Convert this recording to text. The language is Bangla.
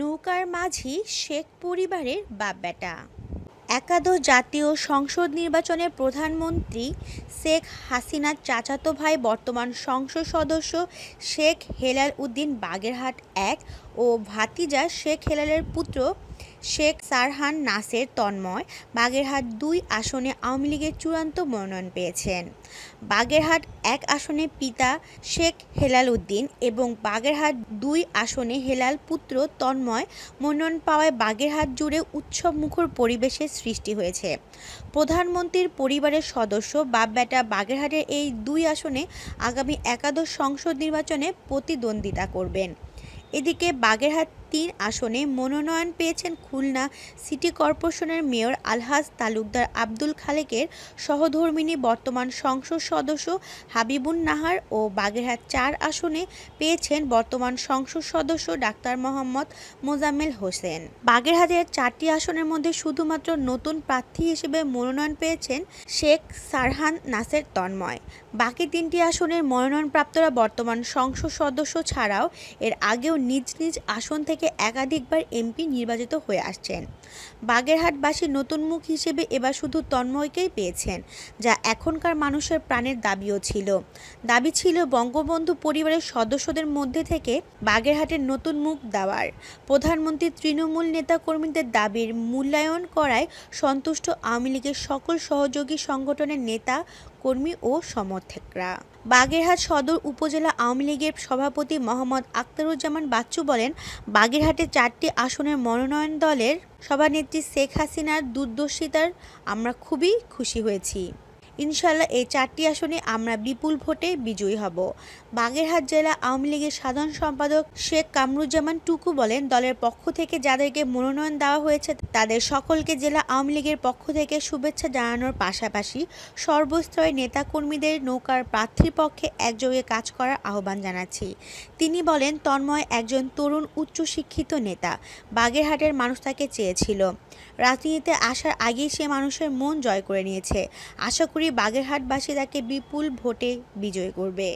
নৌকার মাঝি শেখ পরিবারের বাপ বেটা একাদশ জাতীয় সংসদ নির্বাচনে প্রধানমন্ত্রী শেখ হাসিনার চাচাতো ভাই বর্তমান সংসদ সদস্য শেখ হেলাল উদ্দিন বাগেরহাট এক ও ভাতিজা শেখ হেলালের পুত্র শেখ সারহান নাসের তন্ময় বাগেরহাট দুই আসনে আওয়ামী লীগের চূড়ান্ত মনোনয়ন পেয়েছেন বাগেরহাট এক আসনে পিতা শেখ হেলাল উদ্দিন এবং বাগেরহাট দুই আসনে হেলাল পুত্র তন্ময় মনোনয়ন পাওয়ায় বাগেরহাট জুড়ে উৎসব মুখর পরিবেশের সৃষ্টি হয়েছে প্রধানমন্ত্রীর পরিবারের সদস্য বাপব্যাটা বাগেরহাটের এই দুই আসনে আগামী একাদশ সংসদ নির্বাচনে প্রতিদ্বন্দ্বিতা করবেন এদিকে বাগেরহাট তিন আসনে মনোনয়ন পেয়েছেন খুলনা সিটি কর্পোরেশনের মেয়র আলহাজ তালুকদার আব্দুল খালেকের সহধর্মিনী বর্তমান সংসদ সদস্য হাবিবুন নাহার ও বাগেরহাট চার আসনে পেয়েছেন বর্তমান সংসদ সদস্য ডাক্তার মোহাম্মদ মোজাম্মেল হোসেন বাগেরহাটের চারটি আসনের মধ্যে শুধুমাত্র নতুন প্রার্থী হিসেবে মনোনয়ন পেয়েছেন শেখ সারহান নাসের তন্ময় বাকি তিনটি আসনের মনোনয়নপ্রাপ্তরা বর্তমান সংসদ সদস্য ছাড়াও এর আগেও নিজ নিজ আসন থেকে থেকে একাধিকবার এমপি নির্বাচিত হয়ে আসছেন বাগেরহাটবাসী নতুন মুখ হিসেবে এবার শুধু তন্ময়কেই পেয়েছেন যা এখনকার মানুষের প্রাণের দাবিও ছিল দাবি ছিল বঙ্গবন্ধু পরিবারের সদস্যদের মধ্যে থেকে বাগেরহাটের নতুন মুখ দেওয়ার প্রধানমন্ত্রী তৃণমূল নেতাকর্মীদের দাবির মূল্যায়ন করায় সন্তুষ্ট আওয়ামী লীগের সকল সহযোগী সংগঠনের নেতা কর্মী ও সমর্থকরা বাগেরহাট সদর উপজেলা আওয়ামী লীগের সভাপতি মোহাম্মদ আক্তারুজ্জামান বাচ্চু বলেন বাগেরহাটে চারটি আসনের মনোনয়ন দলের সভানেত্রী শেখ হাসিনার দূরদর্শিতার আমরা খুবই খুশি হয়েছি ইনশাল্লাহ এই চারটি আসনে আমরা বিপুল ভোটে বিজয়ী হব বাগেরহাট জেলা আওয়ামী লীগের সাধারণ সম্পাদক শেখ কামরুজ্জামান টুকু বলেন দলের পক্ষ থেকে যাদেরকে মনোনয়ন দেওয়া হয়েছে তাদের সকলকে জেলা আওয়ামী লীগের পক্ষ থেকে শুভেচ্ছা জানানোর পাশাপাশি সর্বস্তরের নেতাকর্মীদের নৌকার প্রার্থীর পক্ষে একযোগে কাজ করার আহ্বান জানাচ্ছি তিনি বলেন তন্ময় একজন তরুণ উচ্চশিক্ষিত নেতা বাগেরহাটের মানুষ তাকে চেয়েছিল রাজনীতিতে আসার আগেই সে মানুষের মন জয় করে নিয়েছে আশা করি বাগেরহাটবাসী তাকে বিপুল ভোটে বিজয় করবে